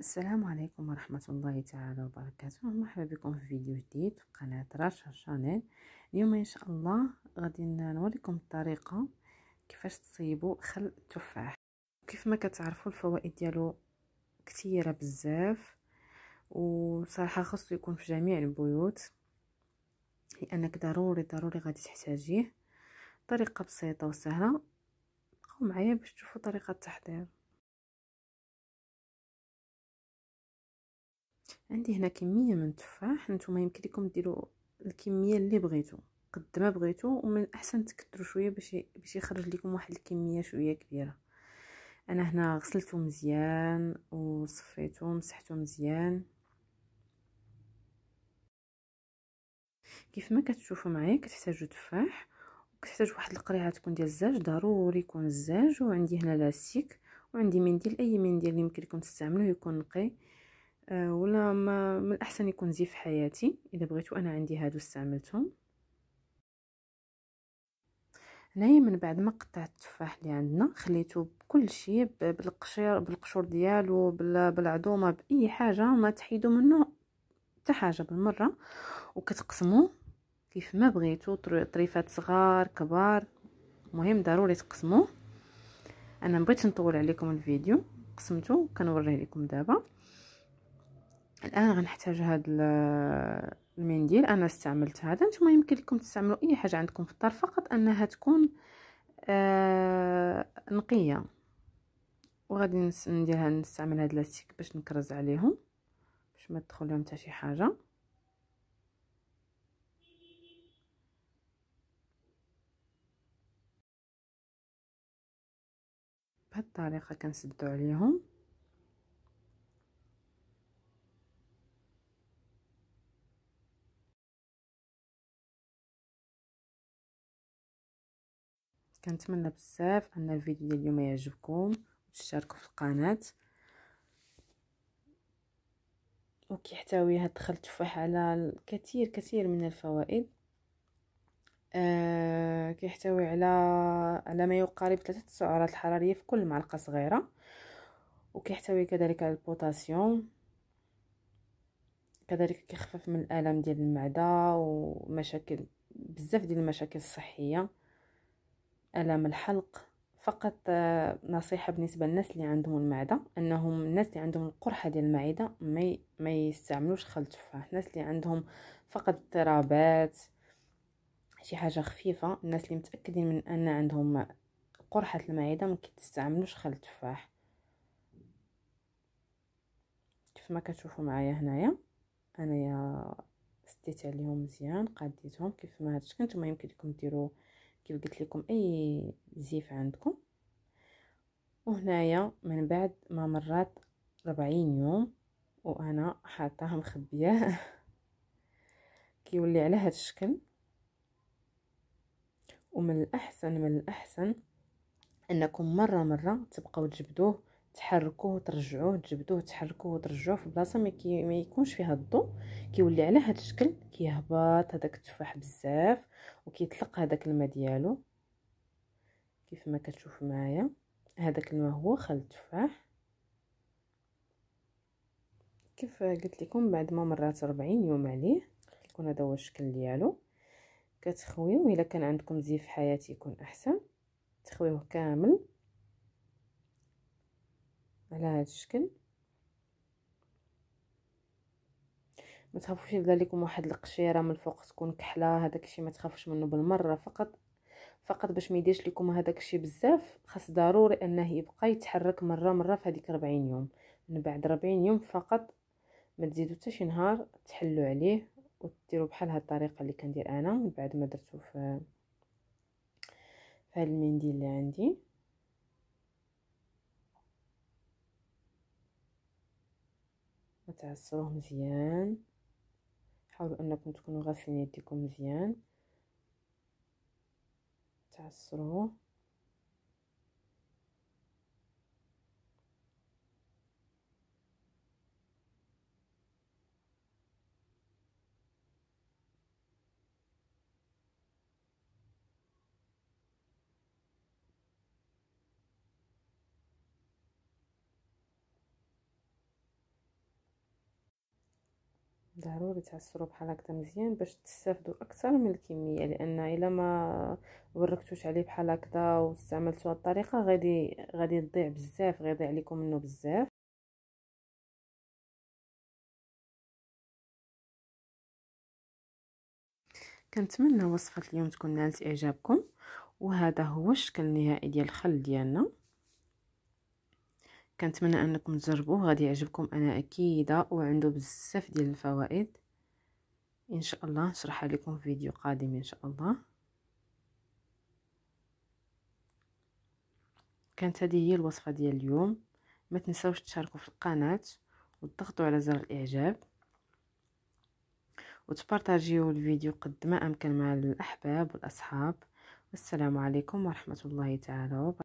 السلام عليكم ورحمة الله تعالى وبركاته مرحبا بكم في فيديو جديد في قناة رشا شانيل اليوم إن شاء الله غادي نوريكم الطريقة كيفاش تصيبوا خل التفاح كيف ما كتعرفوا الفوائد ديالو كثيرة بزاف وصراحة خاصو يكون في جميع البيوت لأنك ضروري ضروري غادي تحتاجيه طريقة بسيطة وسهلة بقاو معايا باش تشوفوا طريقة التحضير عندي هنا كميه من التفاح نتوما يمكن لكم ديروا الكميه اللي بغيتو قد ما بغيتو ومن الاحسن تكثروا شويه باش باش يخرج لكم واحد الكميه شويه كبيره انا هنا غسلته مزيان وصفيته مسحتو مزيان كيف ما كتشوفوا معايا كتحتاجوا تفاح وكتحتاج واحد القريعه تكون ديال الزاج ضروري يكون الزاج وعندي هنا لاستيك وعندي منديل اي منديل اللي يمكن لكم تستعملوه يكون نقي آه، ولا ما من الاحسن يكون زي في حياتي اذا بغيتو انا عندي هادو استعملتهم هنايا من بعد ما قطعت التفاح اللي عندنا خليته بكل شيء بالقشير بالقشور ديالو بالعضومه باي حاجه ما تحيدو منه حتى حاجه بالمره وكتقسموه كيف ما بغيتو طريفات صغار كبار مهم ضروري تقسموه انا مبغيتش نطول عليكم الفيديو قسمته كنوريه لكم دابا الان غنحتاج هاد المنديل انا استعملت هذا نتوما يمكن لكم تستعملوا اي حاجه عندكم في الدار فقط انها تكون آه نقيه وغادي نديرها نستعمل هاد لاستيك باش نكرز عليهم باش ما تدخل لهم حتى شي حاجه بهاد الطريقه كنسدو عليهم كنتمنى بزاف ان الفيديو ديال اليوم يعجبكم وتشتركوا في القناه وكيحتوي هاد دخل التفاح على الكثير كثير من الفوائد آه كيحتوي على على ما يقارب ثلاثة السعرات الحرارية في كل معلقة صغيرة وكيحتوي كذلك على البوتاسيوم كذلك كيخفف من الالم ديال المعده ومشاكل بزاف ديال المشاكل الصحيه الام الحلق فقط آه، نصيحة بالنسبة للناس اللي عندهم المعدة أنهم الناس اللي عندهم القرحة ديال المعدة ما ما يستعملوش خل التفاح الناس اللي عندهم فقط اضطرابات شي حاجة خفيفة الناس اللي متأكدين من أن عندهم قرحة المعدة ما كتستعملوش خل التفاح كيف ما كتشوفوا معايا هنايا انايا سديت عليهم مزيان قديتهم كيف ما هاد الشكل نتوما يمكن لكم ديروا كيف قلت لكم اي زيف عندكم وهنايا من بعد ما مرات ربعين يوم وانا حاطاها مخبيه كيولي على هذا الشكل ومن الاحسن من الاحسن انكم مره مره تبقاو تجبدوه تحركوه وترجعوه تجبدوه تحركوه وترجعوه في بلاصه ما, كي ما يكونش فيها الضو كيولي على هذا الشكل كيهبط هذاك التفاح بزاف وكيطلق هذاك الماء ديالو كيف ما كتشوف معايا هذاك الماء هو خل التفاح كيف قلت لكم بعد ما مرات 40 يوم عليه كيكون هذا هو الشكل ديالو كتخويوه الا كان عندكم زيف حياتي يكون احسن تخويوه كامل على هذا الشكل ما تخافوش يبدا لكم واحد القشيره من الفوق تكون كحله هذاك الشيء ما تخافوش منه بالمره فقط فقط باش ما يديرش لكم هذاك الشيء بزاف خاص ضروري انه يبقى يتحرك مره مره في هذيك 40 يوم من بعد 40 يوم فقط ما تزيدوا حتى شي نهار تحلوا عليه وتديروا بحال هاد الطريقه اللي كندير انا من بعد ما درتو في في هاد المنديل اللي عندي وتعصروه مزيان حاولوا انكم تكونوا غاسلين يديكم مزيان تعصروه ضروري تعصروا بحال هكذا مزيان باش تستافدوا اكثر من الكميه لان الا ما وركتوش عليه بحال هكذا واستعملتوا هذه الطريقه غادي غادي تضيع بزاف غيضيع عليكم منه بزاف كنتمنى وصفه اليوم تكون نالت اعجابكم وهذا هو الشكل النهائي ديال الخل ديالنا كنتمنى انكم تجربوه غادي يعجبكم انا اكيده وعنده بزاف ديال الفوائد ان شاء الله نشرحها لكم في فيديو قادم ان شاء الله كانت هذه هي الوصفه ديال اليوم ما تنساوش تشاركوا في القناه وتضغطوا على زر الاعجاب وتبارطاجيو الفيديو قد ما امكن مع الاحباب والاصحاب والسلام عليكم ورحمه الله تعالى وبركاته